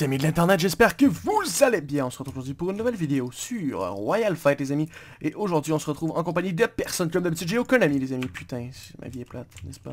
les amis de l'internet, j'espère que vous allez bien. On se retrouve aujourd'hui pour une nouvelle vidéo sur Royal Fight les amis. Et aujourd'hui on se retrouve en compagnie de personnes comme d'habitude. J'ai aucun ami les amis, putain, ma vie est plate, n'est-ce pas On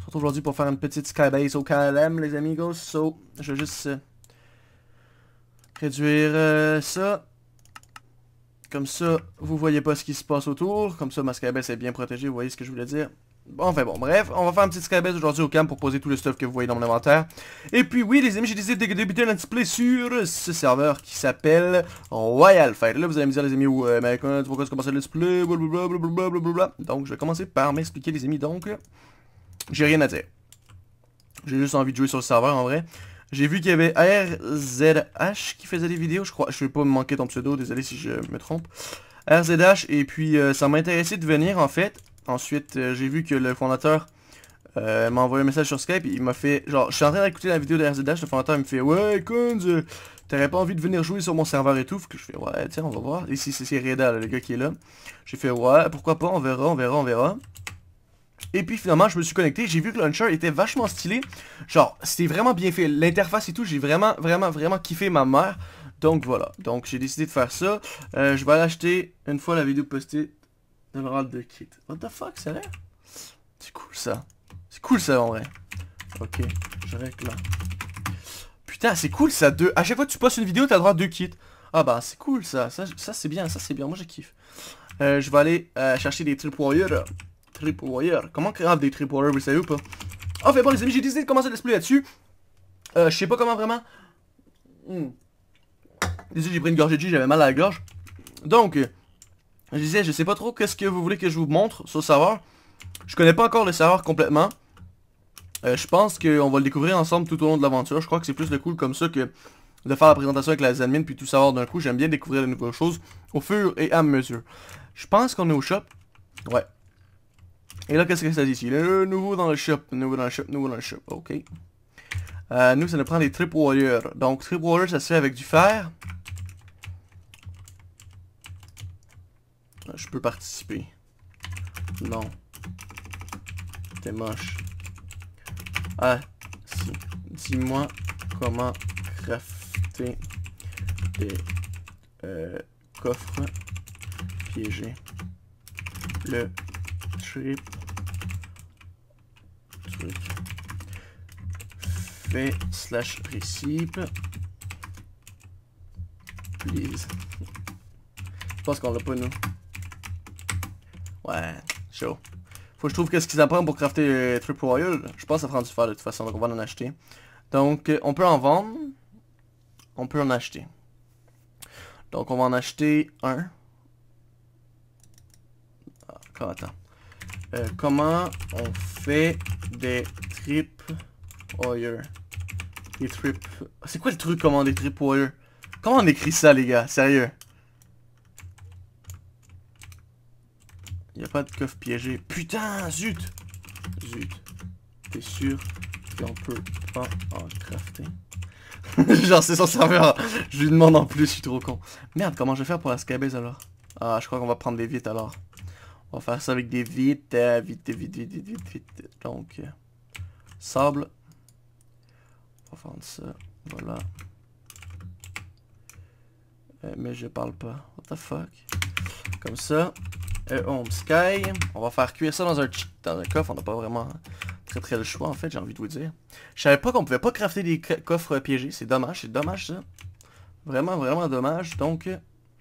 se retrouve aujourd'hui pour faire une petite skybase au KLM les amigos. So, je vais juste euh, réduire euh, ça. Comme ça, vous voyez pas ce qui se passe autour. Comme ça, ma skybase est bien protégée, vous voyez ce que je voulais dire enfin bon, bref, on va faire un petit skybase aujourd'hui au cam pour poser tout le stuff que vous voyez dans mon inventaire. Et puis oui, les amis, j'ai décidé de débuter un play sur ce serveur qui s'appelle Royal Fight. Là, vous allez me dire, les amis, ouais, mais pourquoi se commencer le play blablabla, Donc, je vais commencer par m'expliquer, les amis, donc, j'ai rien à dire. J'ai juste envie de jouer sur le serveur, en vrai. J'ai vu qu'il y avait RZH qui faisait des vidéos, je crois. Je vais pas me manquer ton pseudo, désolé si je me trompe. RZH, et puis euh, ça m'a intéressé de venir, en fait. Ensuite, euh, j'ai vu que le fondateur euh, m'a envoyé un message sur Skype. Il m'a fait genre, je suis en train d'écouter la vidéo de Dash, Le fondateur me fait Ouais, Kunz, euh, t'aurais pas envie de venir jouer sur mon serveur et tout que je fais Ouais, tiens, on va voir. Ici, c'est Reda, le gars qui est là. J'ai fait Ouais, pourquoi pas, on verra, on verra, on verra. Et puis finalement, je me suis connecté, j'ai vu que Launcher était vachement stylé. Genre, c'était vraiment bien fait. L'interface et tout, j'ai vraiment, vraiment, vraiment kiffé ma mère. Donc voilà, donc j'ai décidé de faire ça. je vais l'acheter une fois la vidéo postée dans le rôle de Kit. What the fuck, vrai C'est cool ça. C'est cool ça en vrai. Ok, je règle là. Putain, c'est cool ça. Deux... À chaque fois que tu postes une vidéo, t'as le droit à deux kits. Ah bah c'est cool ça. Ça, c'est bien, ça c'est bien. Moi je kiffe. Euh, je vais aller euh, chercher des Trip Warriors. Trip Warriors. Comment créer des Trip Warriors, vous savez ou pas Enfin fait, bon les amis, j'ai décidé de commencer le là-dessus. Euh, je sais pas comment vraiment. Hmm. Désolé, j'ai pris une gorgée de jus, j'avais mal à la gorge. Donc, je disais, je sais pas trop qu'est-ce que vous voulez que je vous montre sur le serveur. Je connais pas encore le serveur complètement. Euh, je pense qu'on va le découvrir ensemble tout au long de l'aventure. Je crois que c'est plus le cool comme ça que de faire la présentation avec les admins puis tout savoir d'un coup. J'aime bien découvrir de nouvelles choses au fur et à mesure. Je pense qu'on est au shop. Ouais. Et là, qu'est-ce que ça dit ici le Nouveau dans le shop, nouveau dans le shop, nouveau dans le shop. Ok. Euh, nous, ça nous prend les Trip Warriors. Donc, Trip Warriors, ça se fait avec du fer. je peux participer. Non. T'es moche. Ah, si. Dis-moi comment crafter des euh, coffres piégés. Le trip Fait slash principe. Please. Je pense qu'on l'a pas nous. Ouais, chaud. Faut que je trouve qu'est-ce qu'ils apprennent pour crafter euh, trip truc Je pense que ça prend du fer de toute façon, donc on va en acheter. Donc, euh, on peut en vendre. On peut en acheter. Donc, on va en acheter un. Ah, attends. Euh, comment on fait des trip Des trip... C'est quoi le truc comment des trip Comment on écrit ça, les gars Sérieux Il a pas de coffre piégé. Putain, zut Zut. T'es sûr qu'on peut pas en crafter Genre, c'est sans serveur. Je lui demande en plus, je suis trop con. Merde, comment je vais faire pour la skybase alors Ah, je crois qu'on va prendre des vites alors. On va faire ça avec des euh, vites, vite, vite, vite, vite, vite, Donc, euh, sable. On va prendre ça. Voilà. Euh, mais je parle pas. What the fuck Comme ça. Euh, home sky. On va faire cuire ça dans un, dans un coffre. On n'a pas vraiment très très le choix en fait, j'ai envie de vous dire. Je savais pas qu'on pouvait pas crafter des coffres piégés. C'est dommage, c'est dommage ça. Vraiment, vraiment dommage. Donc,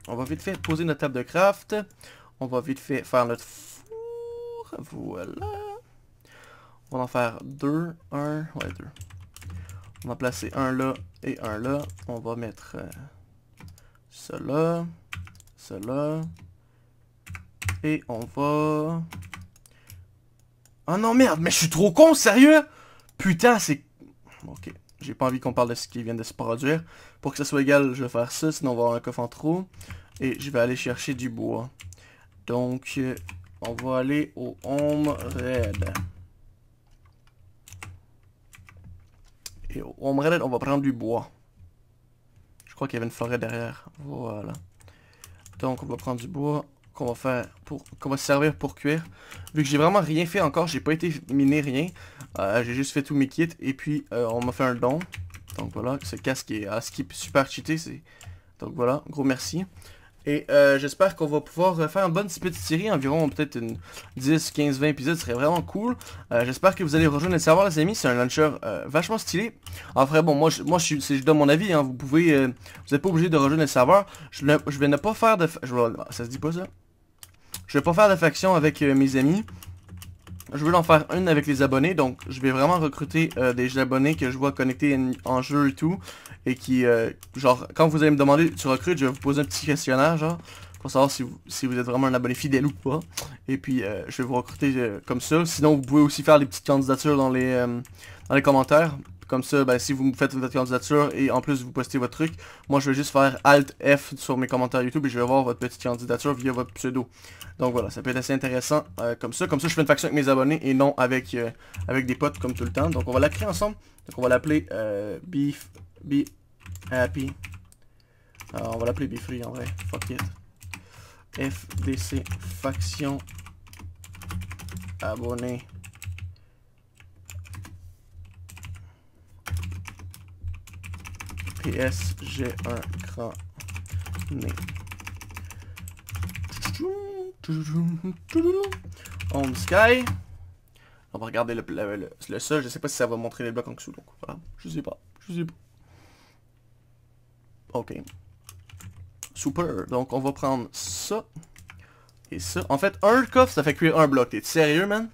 on va vite fait poser notre table de craft. On va vite fait faire notre four. Voilà. On va en faire deux. Un. Ouais, deux. On va placer un là et un là. On va mettre cela. Euh, cela. Et on va... Oh non, merde, mais je suis trop con, sérieux Putain, c'est... Ok, j'ai pas envie qu'on parle de ce qui vient de se produire. Pour que ça soit égal, je vais faire ça, sinon on va avoir un coffre en trop. Et je vais aller chercher du bois. Donc, euh, on va aller au Home Red. Et au Home Red, on va prendre du bois. Je crois qu'il y avait une forêt derrière. Voilà. Donc, on va prendre du bois qu'on va faire pour qu'on va se servir pour cuire. Vu que j'ai vraiment rien fait encore, j'ai pas été miné rien. Euh, j'ai juste fait tous mes kits et puis euh, on m'a fait un don. Donc voilà, ce casque est à euh, skip super cheaté. Donc voilà, gros merci. Et euh, j'espère qu'on va pouvoir faire une bonne petite série, environ peut-être une 10, 15, 20 épisodes, ce serait vraiment cool. Euh, j'espère que vous allez rejoindre le serveur les amis, c'est un launcher euh, vachement stylé. En vrai, bon, moi, je, moi je, je donne mon avis, hein. vous pouvez, euh, vous n'êtes pas obligé de rejoindre le serveur. Je, je, vais ne pas faire de... Je, ça se dit pas ça je vais pas faire de faction avec euh, mes amis. Je veux en faire une avec les abonnés, donc je vais vraiment recruter euh, des abonnés que je vois connectés en, jeu et tout. Et qui, euh, genre, quand vous allez me demander, tu recrutes, je vais vous poser un petit questionnaire, genre, pour savoir si vous, êtes vraiment un abonné fidèle ou pas. Et puis, je vais vous recruter comme ça. Sinon, vous pouvez aussi faire des petites candidatures dans les commentaires. Comme ça, ben, si vous me faites votre candidature et en plus vous postez votre truc, moi je vais juste faire Alt F sur mes commentaires YouTube et je vais voir votre petite candidature via votre pseudo. Donc voilà, ça peut être assez intéressant euh, comme ça. Comme ça, je fais une faction avec mes abonnés et non avec, euh, avec des potes comme tout le temps. Donc on va la créer ensemble. Donc on va l'appeler euh, Beef, Happy. Alors, on va l'appeler Beefree en vrai. Fuck it. FDC Faction Abonnés PSG j'ai un grand On sky. On va regarder le, le, le, sol. Je sais pas si ça va montrer les blocs en dessous. Donc voilà. Je sais pas. Je sais pas. Ok. Super. Donc on va prendre ça. Et ça. En fait, un coffre, ça fait cuire un bloc. T'es sérieux, man?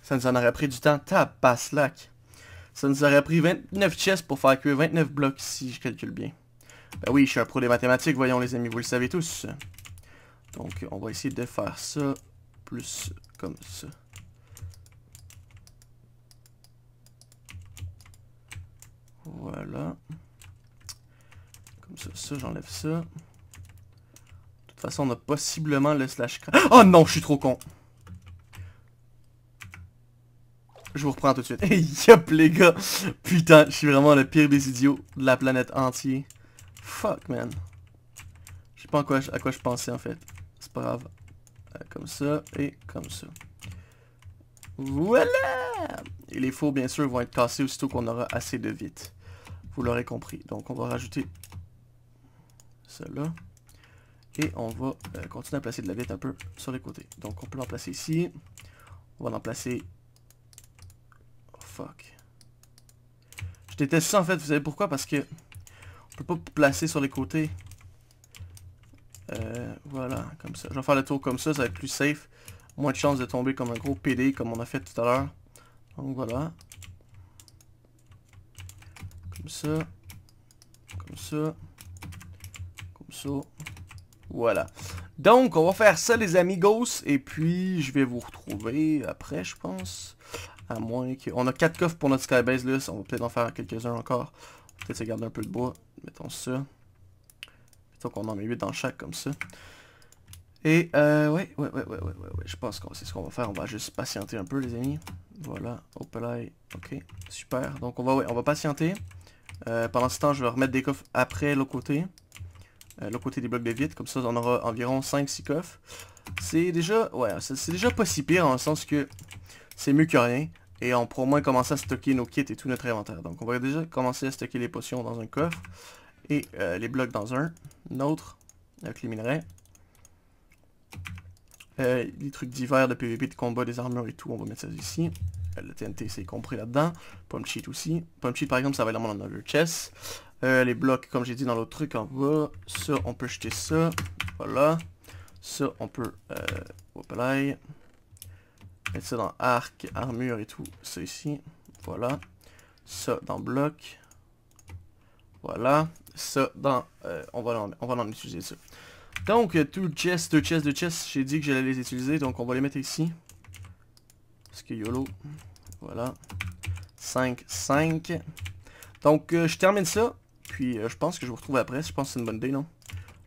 Ça nous en aurait pris du temps. slack. Ça nous aurait pris 29 chests pour faire que 29 blocs, si je calcule bien. Ben oui, je suis un pro des mathématiques, voyons les amis, vous le savez tous. Donc, on va essayer de faire ça plus comme ça. Voilà. Comme ça, ça, j'enlève ça. De toute façon, on a possiblement le slash... Oh non, je suis trop con Je vous reprends tout de suite. Hey, yup, les gars. Putain, je suis vraiment le pire des idiots de la planète entière. Fuck, man. Je sais pas à quoi, je pensais, en fait. C'est pas grave. Euh, comme ça et comme ça. Voilà Et les fours, bien sûr, vont être cassés aussitôt qu'on aura assez de vite. Vous l'aurez compris. Donc, on va rajouter cela. Et on va euh, continuer à placer de la vite un peu sur les côtés. Donc, on peut en placer ici. On va en placer je déteste ça en fait, vous savez pourquoi Parce que on peut pas placer sur les côtés. Euh, voilà, comme ça. Je vais faire le tour comme ça, ça va être plus safe. Moins de chances de tomber comme un gros PD comme on a fait tout à l'heure. Donc voilà. Comme ça. Comme ça. Comme ça. Voilà. Donc, on va faire ça, les amigos. Et puis, je vais vous retrouver après, je pense. À moins que... On a 4 coffres pour notre Skybase, là. On va peut-être en faire quelques-uns encore. Peut-être se garder un peu de bois. Mettons ça. Mettons qu'on en met 8 dans chaque, comme ça. Et, euh, ouais, ouais, ouais, ouais, ouais, ouais, Je pense que c'est ce qu'on va faire. On va juste patienter un peu, les amis. Voilà. eye, Ok. Super. Donc, on va, on va patienter. Euh, pendant ce temps, je vais remettre des coffres après l'autre côté. le euh, l'autre côté des blocs de vite. Comme ça, on aura environ 5-6 coffres. C'est déjà... Ouais, c'est déjà pas si pire en le sens que c'est mieux que rien. Et on pourra au moins commencer à stocker nos kits et tout notre inventaire. Donc on va déjà commencer à stocker les potions dans un coffre. Et euh, les blocs dans un. autre. Avec les minerais. Euh, les trucs divers de PVP, de combat, des armures et tout, on va mettre ça ici. Euh, le TNT c'est compris là-dedans. Pomme cheat aussi. Pomme cheat par exemple ça va dans mon chest. les blocs comme j'ai dit dans l'autre truc en bas. Ça on peut jeter ça. Voilà. Ça on peut... Euh, ça dans arc, armure et tout. Ça ici. Voilà. Ça dans bloc. Voilà. Ça dans... Euh, on, va en, on va en utiliser ça. Donc, euh, tout chest deux chest de chest, J'ai dit que j'allais les utiliser, donc on va les mettre ici. Parce que YOLO. Voilà. 5, 5. Donc, euh, je termine ça. Puis, je pense que je vous retrouve après. Je pense c'est une bonne idée, non?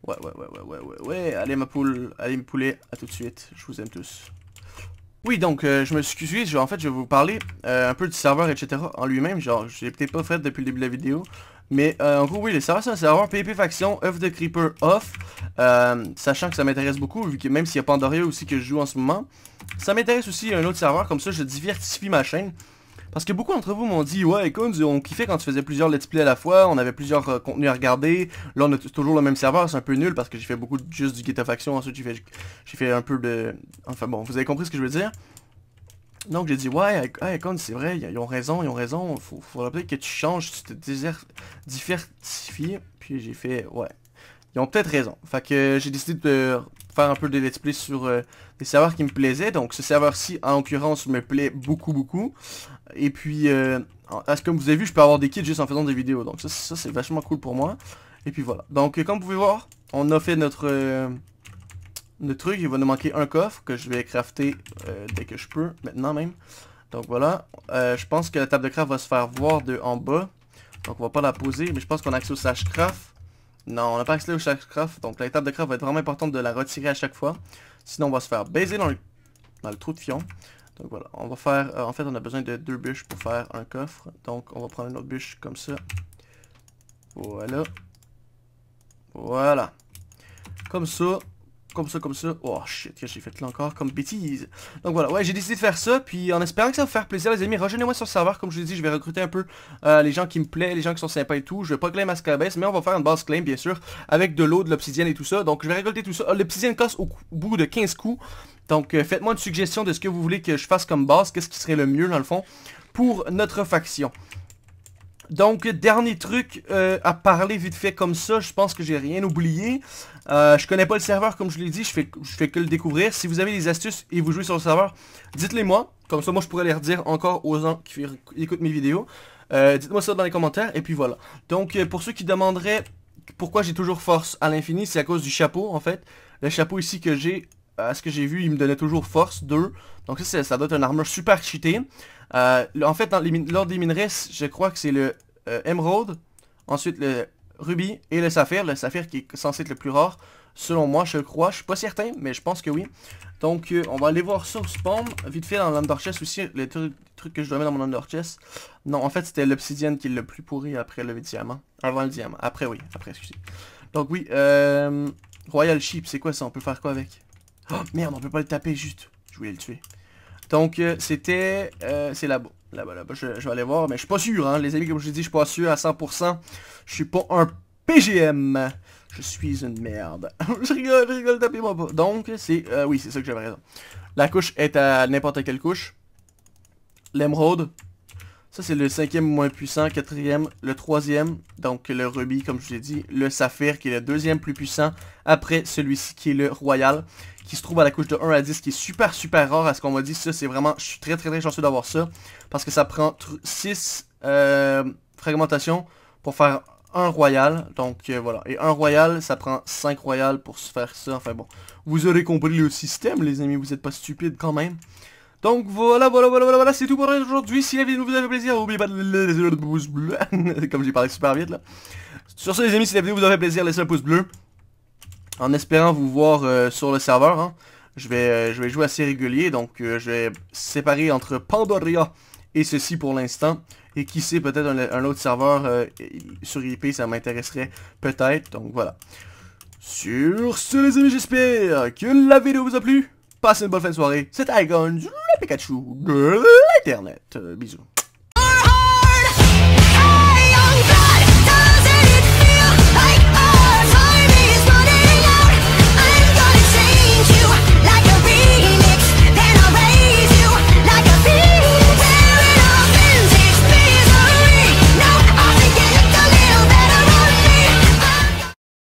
Ouais, ouais, ouais, ouais, ouais, ouais, ouais. Allez, ma poule. Allez, mes poulets. À tout de suite. Je vous aime tous. Oui, donc euh, je me suis excusé, je, en fait je vais vous parler euh, un peu du serveur, etc. en lui-même, genre je l'ai peut-être pas fait depuis le début de la vidéo. Mais euh, en gros oui, le serveur c'est un serveur PvP Faction, of the Creeper off, sachant que ça m'intéresse beaucoup, vu que même s'il y a Pandoria aussi que je joue en ce moment. Ça m'intéresse aussi un autre serveur, comme ça je diversifie ma chaîne. Parce que beaucoup d'entre vous m'ont dit, ouais, écoute, on kiffait quand tu faisais plusieurs let's play à la fois, on avait plusieurs euh, contenus à regarder. Là, on a toujours le même serveur, c'est un peu nul parce que j'ai fait beaucoup juste du Geta Faction, ensuite j'ai fait, j'ai fait un peu de... Enfin bon, vous avez compris ce que je veux dire. Donc j'ai dit, ouais, Icon, ah, c'est vrai, ils ont raison, ils ont raison, faut, faudra peut-être que tu changes, tu te diversifies. Puis j'ai fait, ouais, ils ont peut-être raison. Fait que euh, j'ai décidé de faire un peu de let's play sur euh, des serveurs qui me plaisaient. Donc ce serveur-ci en l'occurrence me plaît beaucoup beaucoup. Et puis euh, vous avez vu je peux avoir des kits juste en faisant des vidéos. Donc ça, c'est vachement cool pour moi. Et puis voilà. Donc euh, comme vous pouvez voir on a fait notre, truc. Il va nous manquer un coffre que je vais crafter dès que je peux. Maintenant même. Donc voilà. je pense que la table de craft va se faire voir de en bas. Donc on va pas la poser. Mais je pense qu'on a accès au slash craft. Non, on n'a pas accès au craft. donc la étape de craft va être vraiment importante de la retirer à chaque fois. Sinon, on va se faire baiser dans le, dans le trou de fion. Donc voilà, on va faire... Euh, en fait, on a besoin de deux bûches pour faire un coffre. Donc, on va prendre une autre bûche comme ça. Voilà. Voilà. Comme ça, comme ça, comme ça. Oh shit, j'ai fait là encore comme bêtise. Donc voilà, ouais, j'ai décidé de faire ça, puis en espérant que ça va vous faire plaisir, les amis, rejoignez-moi sur le serveur, comme je vous ai dit, je vais recruter un peu euh, les gens qui me plaisent, les gens qui sont sympas et tout. Je vais pas claim à ce mais on va faire une base claim, bien sûr, avec de l'eau, de l'obsidienne et tout ça. Donc je vais récolter tout ça. Ah, l'obsidienne casse au, bout de 15 coups. Donc euh, faites-moi une suggestion de ce que vous voulez que je fasse comme base, qu'est-ce qui serait le mieux dans le fond pour notre faction. Donc, dernier truc euh, à parler vite fait comme ça, je pense que j'ai rien oublié. Euh, je connais pas le serveur comme je l'ai dit, je fais, je fais que le découvrir. Si vous avez des astuces et vous jouez sur le serveur, dites-les moi. Comme ça, moi, je pourrais les redire encore aux gens qui écoutent mes vidéos. Euh, dites-moi ça dans les commentaires, et puis voilà. Donc, pour ceux qui demanderaient pourquoi j'ai toujours force à l'infini, c'est à cause du chapeau, en fait. Le chapeau ici que j'ai euh, à ce que j'ai vu, il me donnait toujours force 2. Donc ça, ça doit être une armure super cheatée. Euh, en fait, dans l'ordre des minerais, je crois que c'est le emerald, euh, ensuite le Ruby et le saphir. Le saphir qui est censé être le plus rare, selon moi, je crois. Je suis pas certain, mais je pense que oui. Donc, on va aller voir sur spawn. Vite fait, dans l'under chest aussi, les trucs que je dois mettre dans mon under chest. Non, en fait, c'était l'obsidienne qui est le plus pourri après le diamant. Avant le diamant. Après, oui. Après, excusez. Donc, oui. Royal Sheep, c'est quoi ça On peut faire quoi avec Oh merde, on peut pas le taper juste. Je voulais le tuer. Donc euh, c'était... Euh, c'est là-bas. Là-bas, là-bas. Je, vais aller voir, mais je suis pas sûr, hein. Les amis, comme je dis dit, je suis pas sûr à 100%. Je suis pas un PGM. Je suis une merde. je rigole, je rigole, tapez-moi pas. Donc, c'est... Euh, oui, c'est ça que j'avais raison. La couche est à n'importe quelle couche. L'émeraude, ça, c'est le cinquième moins puissant. Quatrième, le troisième, donc le rubis, comme je vous l'ai dit. Le saphir, qui est le deuxième plus puissant. Après, celui-ci, qui est le royal, qui se trouve à la couche de 1 à 10, qui est super, super rare à ce qu'on m'a dit. Ça, c'est vraiment... Je suis très, très, très chanceux d'avoir ça. Parce que ça prend 6 euh, fragmentations pour faire un royal. Donc, euh, voilà. Et un royal, ça prend 5 royal pour se faire ça. Enfin, bon. Vous aurez compris le système, les amis. Vous n'êtes pas stupides quand même. Donc voilà, voilà, voilà, voilà, voilà c'est tout pour aujourd'hui. Si la vidéo vous a fait plaisir, n'oubliez pas de laisser le pouce bleu. Comme j'ai parlé super vite là. Sur ce les amis, si la vidéo vous a fait plaisir, laissez un pouce bleu. En espérant vous voir euh, sur le serveur. Hein. Je, vais, euh, je vais jouer assez régulier, donc euh, je vais séparer entre Pandoria et ceci pour l'instant. Et qui sait, peut-être un, autre serveur sur IP, ça m'intéresserait peut-être. Donc voilà. Sur ce les amis, j'espère que la vidéo vous a plu. Passez une bonne fin de soirée. C'était Icon. Pikachu de l'Internet. Euh, bisous.